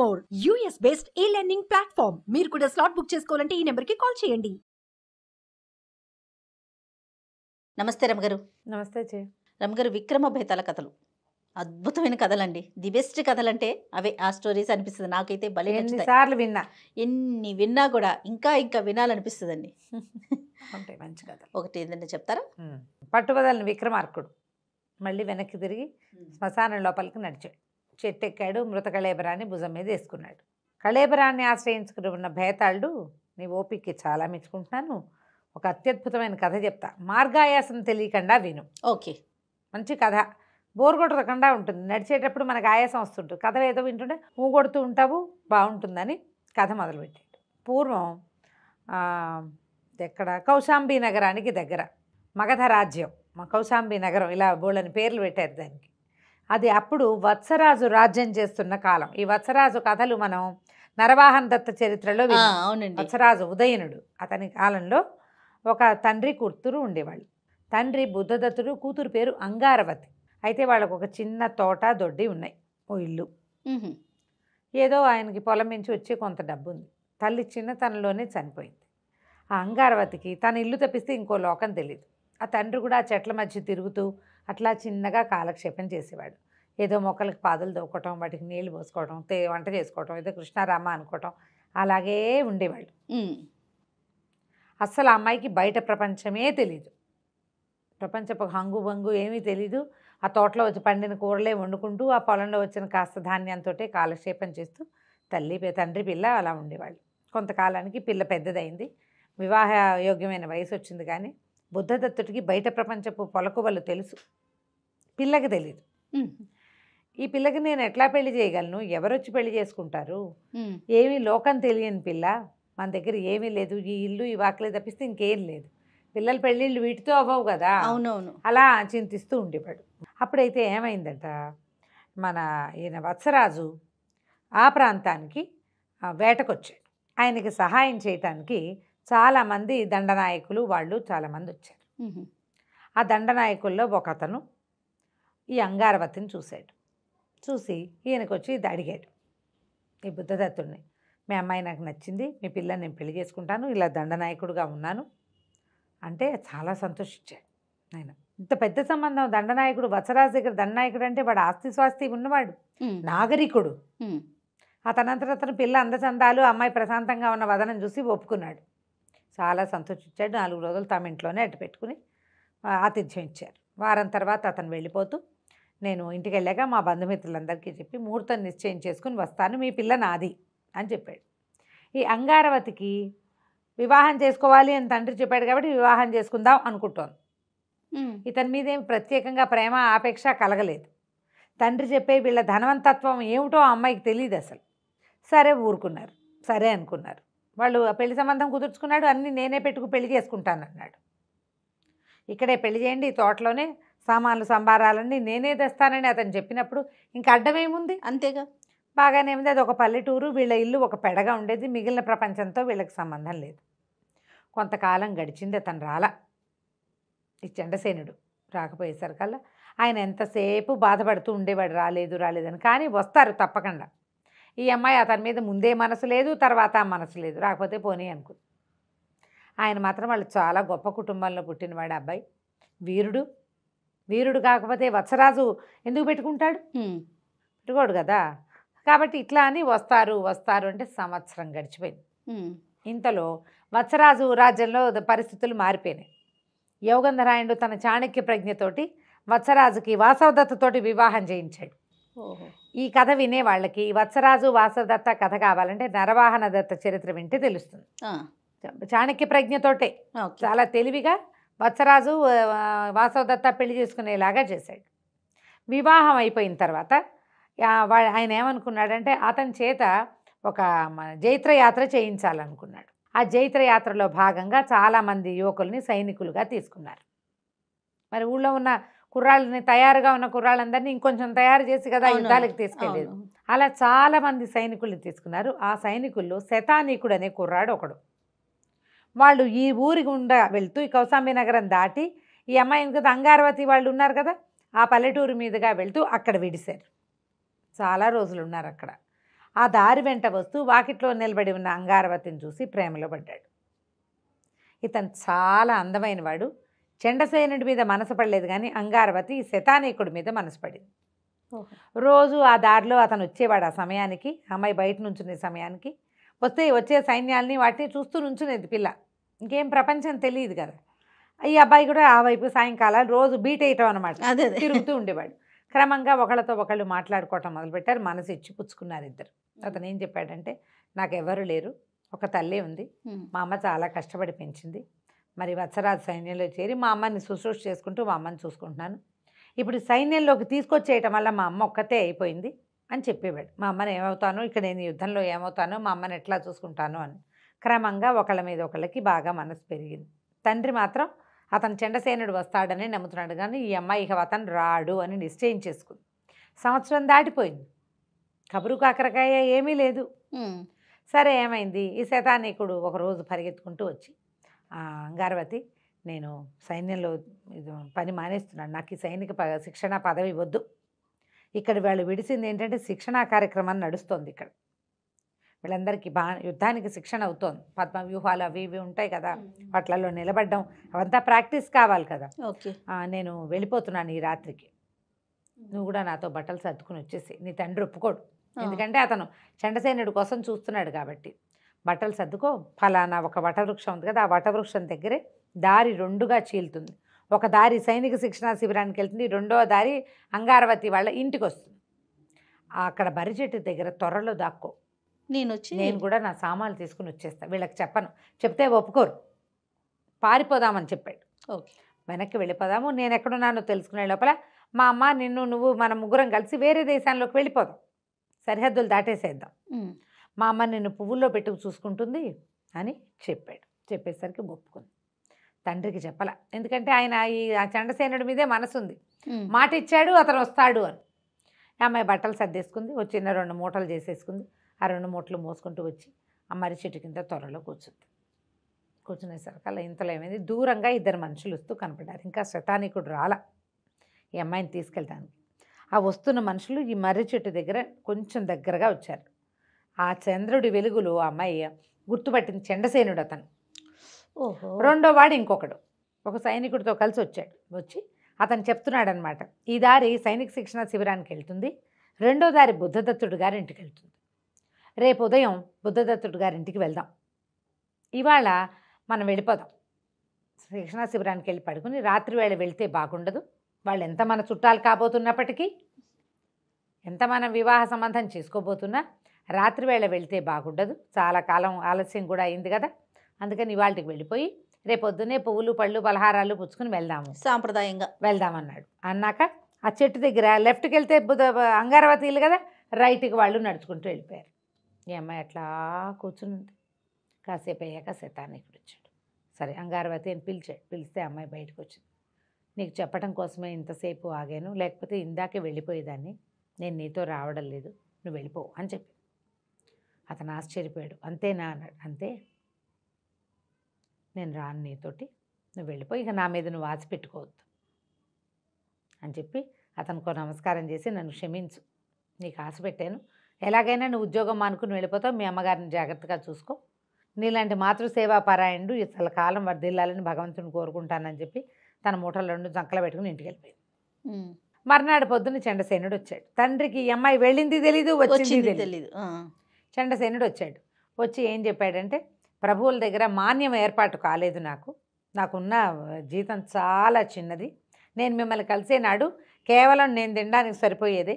more US based e learning platform మీరు కూడా slot book చేసుకోవాలంటే ఈ నెంబర్కి కాల్ చేయండి నమస్తే రమగారు నమస్తే జే రమగారు విక్రమ భేతాల కథలు అద్భుతమైన కథలండి ది బెస్ట్ కథలంటే అవే ఆ స్టోరీస్ అనిపిస్తుంది నాకైతే భలే సార్లు ఎన్నిసార్లు విన్నా ఎన్ని విన్నా కూడా ఇంకా ఇంకా వినాలనిపిస్తుందండి అండి మంచి కథ ఒకటి ఏంటంటే చెప్తారా పట్టుబదలని విక్రమార్కుడు మళ్ళీ వెనక్కి తిరిగి శ్మశానం లోపలికి నడిచాడు చెట్టెక్కాడు మృత కళేబరాన్ని భుజం మీద వేసుకున్నాడు కళేబరాన్ని ఆశ్రయించుకుని ఉన్న భేతాళుడు నీ ఓపికి చాలా మెచ్చుకుంటున్నాను ఒక అత్యద్భుతమైన కథ చెప్తా మార్గాయాసం తెలియకుండా విను ఓకే మంచి కథ బోర్ కొట్టకుండా ఉంటుంది నడిచేటప్పుడు మనకు ఆయాసం వస్తుంటుంది కథ ఏదో వింటుంటే ఊగొడుతూ కొడుతూ ఉంటావు బాగుంటుందని కథ మొదలుపెట్టాడు పూర్వం ఎక్కడ కౌశాంబి నగరానికి దగ్గర మగధ రాజ్యం మా కౌశాంబీ నగరం ఇలా బోళ్ళని పేర్లు పెట్టారు దానికి అది అప్పుడు వత్సరాజు రాజ్యం చేస్తున్న కాలం ఈ వత్సరాజు కథలు మనం నరవాహన దత్త చరిత్రలో అవునండి వత్సరాజు ఉదయనుడు అతని కాలంలో ఒక తండ్రి కూతురు ఉండేవాళ్ళు తండ్రి బుద్ధదత్తుడు కూతురు పేరు అంగారవతి అయితే వాళ్ళకు ఒక చిన్న తోట దొడ్డి ఉన్నాయి ఓ ఇల్లు ఏదో ఆయనకి పొలం నుంచి వచ్చి కొంత డబ్బు ఉంది తల్లి చిన్నతనంలోనే చనిపోయింది ఆ అంగారవతికి తన ఇల్లు తప్పిస్తే ఇంకో లోకం తెలియదు ఆ తండ్రి కూడా ఆ చెట్ల మధ్య తిరుగుతూ అట్లా చిన్నగా కాలక్షేపం చేసేవాడు ఏదో మొక్కలకి పాదలు దొక్కటం వాటికి నీళ్లు పోసుకోవటం తే వంట చేసుకోవటం ఏదో కృష్ణారామ అనుకోవటం అలాగే ఉండేవాళ్ళు అస్సలు అమ్మాయికి బయట ప్రపంచమే తెలీదు ప్రపంచపు హంగు బంగు ఏమీ తెలీదు ఆ తోటలో వచ్చి పండిన కూరలే వండుకుంటూ ఆ పొలంలో వచ్చిన కాస్త ధాన్యంతో కాలక్షేపం చేస్తూ తల్లి తండ్రి పిల్ల అలా ఉండేవాళ్ళు కొంతకాలానికి పిల్ల పెద్దదైంది వివాహ యోగ్యమైన వయసు వచ్చింది కానీ బుద్ధదత్తుడికి బయట ప్రపంచపు పొలకువలు తెలుసు పిల్లకి తెలీదు ఈ పిల్లకి నేను ఎట్లా పెళ్లి చేయగలను ఎవరొచ్చి పెళ్లి చేసుకుంటారు ఏమీ లోకం తెలియని పిల్ల మన దగ్గర ఏమీ లేదు ఈ ఇల్లు ఈ వాకిలే తప్పిస్తే ఇంకేం లేదు పిల్లల పెళ్ళిళ్ళు వీటితో అవ్వవు కదా అవునవును అలా చింతిస్తూ ఉండేవాడు అప్పుడైతే ఏమైందంట మన ఈయన వత్సరాజు ఆ ప్రాంతానికి వేటకొచ్చాడు ఆయనకి సహాయం చేయటానికి చాలామంది దండనాయకులు వాళ్ళు చాలామంది వచ్చారు ఆ దండనాయకుల్లో ఒక అతను ఈ అంగారవతిని చూశాడు చూసి ఈయనకు వచ్చి ఇది అడిగాడు ఈ బుద్ధదత్తుడిని మీ అమ్మాయి నాకు నచ్చింది మీ పిల్లని నేను పెళ్లి చేసుకుంటాను ఇలా దండనాయకుడుగా ఉన్నాను అంటే చాలా సంతోషించాడు ఆయన ఇంత పెద్ద సంబంధం దండనాయకుడు వత్సరాజు దగ్గర దండనాయకుడు అంటే వాడు ఆస్తి స్వాస్తి ఉన్నవాడు నాగరికుడు అతనంతట అతను పిల్ల అందచందాలు అమ్మాయి ప్రశాంతంగా ఉన్న వదనం చూసి ఒప్పుకున్నాడు చాలా సంతోషించాడు నాలుగు రోజులు తమ ఇంట్లోనే అట్టు పెట్టుకుని ఆతిథ్యం ఇచ్చారు వారం తర్వాత అతను వెళ్ళిపోతూ నేను ఇంటికి వెళ్ళాక మా బంధుమిత్రులందరికీ చెప్పి ముహూర్తం నిశ్చయం చేసుకుని వస్తాను మీ పిల్ల నాది అని చెప్పాడు ఈ అంగారవతికి వివాహం చేసుకోవాలి అని తండ్రి చెప్పాడు కాబట్టి వివాహం చేసుకుందాం అనుకుంటోంది ఇతని మీద ఏం ప్రత్యేకంగా ప్రేమ ఆపేక్ష కలగలేదు తండ్రి చెప్పే వీళ్ళ ధనవంతత్వం ఏమిటో అమ్మాయికి తెలియదు అసలు సరే ఊరుకున్నారు సరే అనుకున్నారు వాళ్ళు పెళ్లి సంబంధం కుదుర్చుకున్నాడు అన్నీ నేనే పెట్టుకు పెళ్లి చేసుకుంటాను అన్నాడు ఇక్కడే పెళ్లి చేయండి తోటలోనే సామాన్లు సంబారాలన్నీ నేనే తెస్తానని అతను చెప్పినప్పుడు ఇంక అడ్డమేముంది అంతేగా బాగానే ఉంది అది ఒక పల్లెటూరు వీళ్ళ ఇల్లు ఒక పెడగా ఉండేది మిగిలిన ప్రపంచంతో వీళ్ళకి సంబంధం లేదు కొంతకాలం గడిచింది అతను రాల ఈ చండసేనుడు రాకపోయేసరికల్లా ఆయన ఎంతసేపు బాధపడుతూ ఉండేవాడు రాలేదు రాలేదని కానీ వస్తారు తప్పకుండా ఈ అమ్మాయి అతని మీద ముందే మనసు లేదు తర్వాత మనసు లేదు రాకపోతే పోనీ అనుకుంది ఆయన మాత్రం వాళ్ళు చాలా గొప్ప కుటుంబంలో పుట్టినవాడు అబ్బాయి వీరుడు వీరుడు కాకపోతే వత్సరాజు ఎందుకు పెట్టుకుంటాడు పెట్టుకోడు కదా కాబట్టి ఇట్లా అని వస్తారు వస్తారు అంటే సంవత్సరం గడిచిపోయింది ఇంతలో వత్సరాజు రాజ్యంలో పరిస్థితులు మారిపోయినాయి యోగంధరాయుడు తన చాణక్య ప్రజ్ఞతోటి వత్సరాజుకి వాసవదత్తతోటి వివాహం చేయించాడు ఈ కథ వినే వాళ్ళకి వత్సరాజు వాసవదత్త కథ కావాలంటే నరవాహన దత్త చరిత్ర వింటే తెలుస్తుంది చాణక్య ప్రజ్ఞతోటే చాలా తెలివిగా వత్సరాజు వాసవదత్త పెళ్లి చేసుకునేలాగా చేశాడు వివాహం అయిపోయిన తర్వాత ఆయన ఏమనుకున్నాడంటే అతని చేత ఒక జైత్రయాత్ర చేయించాలనుకున్నాడు ఆ జైత్రయాత్రలో భాగంగా చాలామంది యువకుల్ని సైనికులుగా తీసుకున్నారు మరి ఊళ్ళో ఉన్న కుర్రాళ్ళని తయారుగా ఉన్న కుర్రాళ్ళందరినీ ఇంకొంచెం తయారు చేసి కదా యుద్ధాలకు తీసుకెళ్ళేది అలా చాలామంది సైనికుల్ని తీసుకున్నారు ఆ సైనికుల్లో శతానీకుడు అనే కుర్రాడు ఒకడు వాళ్ళు ఈ ఊరికి ఉండ వెళ్తూ ఈ కౌసాంబి నగరం దాటి ఈ అమ్మాయి కదా అంగారవతి వాళ్ళు ఉన్నారు కదా ఆ పల్లెటూరు మీదుగా వెళ్తూ అక్కడ విడిశారు చాలా రోజులు ఉన్నారు అక్కడ ఆ దారి వెంట వస్తూ వాకిట్లో నిలబడి ఉన్న అంగారవతిని చూసి ప్రేమలో పడ్డాడు ఇతను చాలా అందమైనవాడు చెండసేనుడి మీద మనసు పడలేదు కానీ అంగారవతి శతానీకుడి మీద మనసు పడింది రోజు ఆ దారిలో అతను వచ్చేవాడు ఆ సమయానికి అమ్మాయి బయట నుంచునే సమయానికి వస్తే వచ్చే సైన్యాల్ని వాటిని చూస్తూ నుంచునేది పిల్ల ఇంకేం ప్రపంచం తెలియదు కదా ఈ అబ్బాయి కూడా ఆ వైపు సాయంకాలం రోజు బీట్ వేయటం అనమాట తిరుగుతూ ఉండేవాడు క్రమంగా ఒకళ్ళతో ఒకళ్ళు మాట్లాడుకోవటం మొదలుపెట్టారు మనసు ఇచ్చి పుచ్చుకున్నారు ఇద్దరు అతను ఏం చెప్పాడంటే నాకు ఎవరు లేరు ఒక తల్లి ఉంది మా అమ్మ చాలా కష్టపడి పెంచింది మరి వత్సరాజు సైన్యంలో చేరి మా అమ్మని శుశ్రూష చేసుకుంటూ మా అమ్మని చూసుకుంటున్నాను ఇప్పుడు సైన్యంలోకి తీసుకొచ్చేయటం వల్ల మా అమ్మ ఒక్కతే అయిపోయింది అని చెప్పేవాడు మా అమ్మని ఏమవుతాను ఇక్కడ నేను యుద్ధంలో ఏమవుతాను మా అమ్మని ఎట్లా చూసుకుంటాను అని క్రమంగా ఒకళ్ళ మీద ఒకళ్ళకి బాగా మనసు పెరిగింది తండ్రి మాత్రం అతను చెండసేనుడు వస్తాడని నమ్ముతున్నాడు కానీ ఈ అమ్మాయి ఇక అతను రాడు అని నిశ్చయం చేసుకుంది సంవత్సరం దాటిపోయింది కబురు కాకరకాయ ఏమీ లేదు సరే ఏమైంది ఈ శతానీకుడు ఒకరోజు పరిగెత్తుకుంటూ వచ్చి అంగారవతి నేను సైన్యంలో పని మానేస్తున్నాను నాకు ఈ సైనిక శిక్షణ పదవి వద్దు ఇక్కడ వాళ్ళు విడిసింది ఏంటంటే శిక్షణా కార్యక్రమం నడుస్తుంది ఇక్కడ వీళ్ళందరికీ బా యుద్ధానికి శిక్షణ అవుతోంది పద్మ వ్యూహాలు అవి ఇవి ఉంటాయి కదా వాటిలలో నిలబడ్డం అవంతా ప్రాక్టీస్ కావాలి కదా నేను వెళ్ళిపోతున్నాను ఈ రాత్రికి నువ్వు కూడా నాతో బట్టలు సర్దుకుని వచ్చేసి నీ తండ్రి ఒప్పుకోడు ఎందుకంటే అతను చండసేనుడి కోసం చూస్తున్నాడు కాబట్టి బట్టలు సర్దుకో ఫలానా ఒక వటవృక్షం ఉంది కదా ఆ వటవృక్షం దగ్గరే దారి రెండుగా చీలుతుంది ఒక దారి సైనిక శిక్షణా శిబిరానికి వెళ్తుంది రెండో దారి అంగారవతి వాళ్ళ ఇంటికి వస్తుంది అక్కడ బరి చెట్టు దగ్గర త్వరలో దాక్కో నేను వచ్చి నేను కూడా నా సామాన్లు తీసుకుని వచ్చేస్తాను వీళ్ళకి చెప్పను చెప్తే ఒప్పుకోరు పారిపోదామని చెప్పాడు ఓకే వెనక్కి వెళ్ళిపోదాము నేను ఎక్కడున్నానో తెలుసుకునే లోపల మా అమ్మ నిన్ను నువ్వు మన ముగ్గురం కలిసి వేరే దేశాల్లోకి వెళ్ళిపోదాం సరిహద్దులు దాటేసేద్దాం మా అమ్మ నిన్ను పువ్వుల్లో పెట్టుకు చూసుకుంటుంది అని చెప్పాడు చెప్పేసరికి ఒప్పుకుంది తండ్రికి చెప్పాల ఎందుకంటే ఆయన ఈ చండసేనుడి మీదే మనసుంది మాట ఇచ్చాడు అతను వస్తాడు అని అమ్మాయి బట్టలు సర్దేసుకుంది వచ్చిన రెండు మూటలు చేసేసుకుంది ఆ రెండు మూటలు మోసుకుంటూ వచ్చి ఆ మర్రి చెట్టు కింద త్వరలో కూర్చుంది కూర్చునేసరికి అలా ఇంతలో ఏమైంది దూరంగా ఇద్దరు మనుషులు వస్తూ కనపడ్డారు ఇంకా శతానికుడు రాల ఈ అమ్మాయిని తీసుకెళ్ళడానికి ఆ వస్తున్న మనుషులు ఈ మర్రి చెట్టు దగ్గర కొంచెం దగ్గరగా వచ్చారు ఆ చంద్రుడి వెలుగులో ఆ అమ్మాయి గుర్తుపట్టింది చండసేనుడు అతను రెండో వాడు ఇంకొకడు ఒక సైనికుడితో కలిసి వచ్చాడు వచ్చి అతను చెప్తున్నాడు అనమాట ఈ దారి సైనిక శిక్షణ శిబిరానికి వెళ్తుంది రెండో దారి బుద్ధదత్తుడు గారి ఇంటికి వెళ్తుంది రేపు ఉదయం బుద్ధదత్తుడు గారి ఇంటికి వెళ్దాం ఇవాళ మనం వెళ్ళిపోదాం శిక్షణ శిబిరానికి వెళ్ళి పడుకుని రాత్రి వేళ వెళితే బాగుండదు వాళ్ళు ఎంత మన చుట్టాలు కాబోతున్నప్పటికీ ఎంత మనం వివాహ సంబంధం చేసుకోబోతున్నా రాత్రి వేళ వెళితే బాగుండదు చాలా కాలం ఆలస్యం కూడా అయింది కదా అందుకని ఇవాళకి వెళ్ళిపోయి రేపొద్దునే పువ్వులు పళ్ళు పలహారాలు పుచ్చుకుని వెళ్దాము సాంప్రదాయంగా వెళ్దాం అన్నాడు అన్నాక ఆ చెట్టు దగ్గర లెఫ్ట్కి వెళ్తే అంగారవతి ఇల్లు కదా రైట్కి వాళ్ళు నడుచుకుంటూ వెళ్ళిపోయారు ఈ అమ్మాయి అట్లా కూర్చునింది కాసేపు అయ్యాక శతానికి వచ్చాడు సరే అంగారవతి అని పిలిచాడు పిలిస్తే అమ్మాయి బయటకు వచ్చింది నీకు చెప్పడం కోసమే ఇంతసేపు ఆగాను లేకపోతే ఇందాకే వెళ్ళిపోయేదాన్ని నేను నీతో రావడం లేదు నువ్వు వెళ్ళిపోవు అని చెప్పి అతను ఆశ్చర్యపోయాడు అంతేనా అన్నాడు అంతే నేను రాను నీతోటి నువ్వు వెళ్ళిపోయి ఇక నా మీద నువ్వు ఆశ పెట్టుకోవద్దు అని చెప్పి అతనికో నమస్కారం చేసి నన్ను క్షమించు నీకు ఆశ పెట్టాను ఎలాగైనా నువ్వు ఉద్యోగం మానుకుని వెళ్ళిపోతావు మీ అమ్మగారిని జాగ్రత్తగా చూసుకో నీలాంటి మాతృసేవాపరాయణుడు ఇసల కాలం వర్దిల్లాలని భగవంతుని కోరుకుంటానని చెప్పి తన మూటల రెండు జంకలు పెట్టుకుని ఇంటికి వెళ్ళిపోయింది మర్నాడు పొద్దున్న చండసేనుడు వచ్చాడు తండ్రికి ఈ అమ్మాయి వెళ్ళింది తెలీదు వచ్చింది తెలీదు చండసేనుడు వచ్చాడు వచ్చి ఏం చెప్పాడంటే ప్రభువుల దగ్గర మాన్యం ఏర్పాటు కాలేదు నాకు నాకున్న జీతం చాలా చిన్నది నేను మిమ్మల్ని కలిసే నాడు కేవలం నేను తినడానికి సరిపోయేది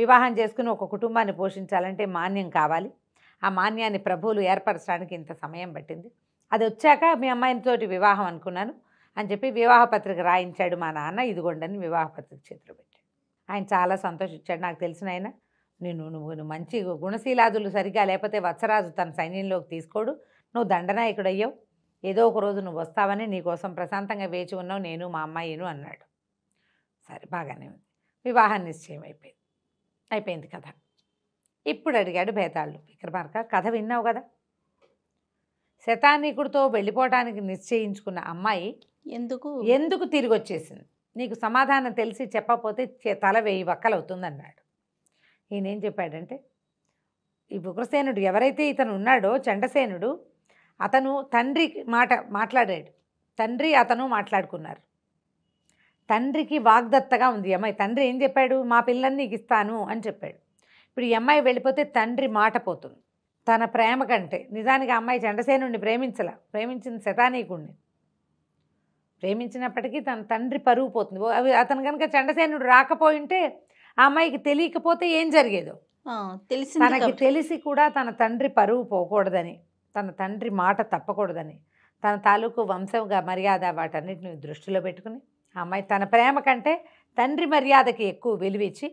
వివాహం చేసుకుని ఒక కుటుంబాన్ని పోషించాలంటే మాన్యం కావాలి ఆ మాన్యాన్ని ప్రభువులు ఏర్పరచడానికి ఇంత సమయం పట్టింది అది వచ్చాక మీ అమ్మాయితోటి వివాహం అనుకున్నాను అని చెప్పి వివాహ పత్రిక రాయించాడు మా నాన్న ఇదిగోండని వివాహ పత్రిక చేతిలో పెట్టాడు ఆయన చాలా సంతోషించాడు నాకు తెలిసిన ఆయన నేను నువ్వు మంచి గుణశీలాదులు సరిగా లేకపోతే వత్సరాజు తన సైన్యంలోకి తీసుకోడు నువ్వు దండనాయకుడయ్యావు ఏదో ఒక రోజు నువ్వు వస్తావని నీకోసం ప్రశాంతంగా వేచి ఉన్నావు నేను మా అమ్మాయిను అన్నాడు సరే బాగానే ఉంది వివాహం నిశ్చయం అయిపోయింది అయిపోయింది కథ ఇప్పుడు అడిగాడు భేతాళ్ళు విక్రమార్క కథ విన్నావు కదా శతానీకుడితో వెళ్ళిపోవటానికి నిశ్చయించుకున్న అమ్మాయి ఎందుకు ఎందుకు తిరిగి వచ్చేసింది నీకు సమాధానం తెలిసి చెప్పకపోతే తల వేయి వక్కలవుతుందన్నాడు ఈయనేం చెప్పాడంటే ఈ ఉగ్రసేనుడు ఎవరైతే ఇతను ఉన్నాడో చండసేనుడు అతను తండ్రి మాట మాట్లాడాడు తండ్రి అతను మాట్లాడుకున్నారు తండ్రికి వాగ్దత్తగా ఉంది అమ్మాయి తండ్రి ఏం చెప్పాడు మా పిల్లల్ని నీకు ఇస్తాను అని చెప్పాడు ఇప్పుడు ఈ అమ్మాయి వెళ్ళిపోతే తండ్రి మాట పోతుంది తన ప్రేమ కంటే నిజానికి అమ్మాయి చండసేనుడిని ప్రేమించల ప్రేమించిన శతానీకుణ్ణి ప్రేమించినప్పటికీ తన తండ్రి పరువు పోతుంది అవి అతను కనుక చండసేనుడు ఉంటే ఆ అమ్మాయికి తెలియకపోతే ఏం జరిగేదో తెలిసి తనకి తెలిసి కూడా తన తండ్రి పరువు పోకూడదని తన తండ్రి మాట తప్పకూడదని తన తాలూకు వంశంగా మర్యాద వాటన్నిటిని దృష్టిలో పెట్టుకుని అమ్మాయి తన ప్రేమ కంటే తండ్రి మర్యాదకి ఎక్కువ విలువిచ్చి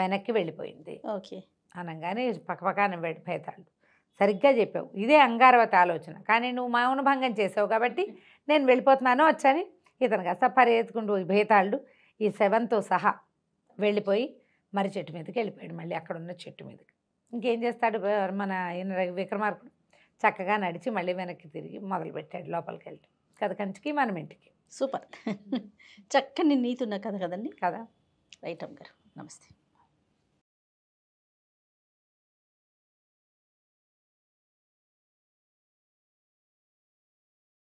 వెనక్కి వెళ్ళిపోయింది ఓకే అనగానే పక్కపక్కన భేదాలు సరిగ్గా చెప్పావు ఇదే అంగారవత ఆలోచన కానీ నువ్వు మౌనభంగం చేసావు కాబట్టి నేను వెళ్ళిపోతున్నాను వచ్చని ఇతను కాస్త పరిగెత్తుకుంటూ భేతాళ్ళు ఈ శవంతో సహా వెళ్ళిపోయి మరి చెట్టు మీదకి వెళ్ళిపోయాడు మళ్ళీ అక్కడ ఉన్న చెట్టు మీదకి ఇంకేం చేస్తాడు మన విక్రమార్కుడు చక్కగా నడిచి మళ్ళీ వెనక్కి తిరిగి మొదలుపెట్టాడు లోపలికి వెళ్ళి కథ కంచికి మనం ఇంటికి సూపర్ చక్కని నీతున్న కథ కదండి కదా రైట్ గారు నమస్తే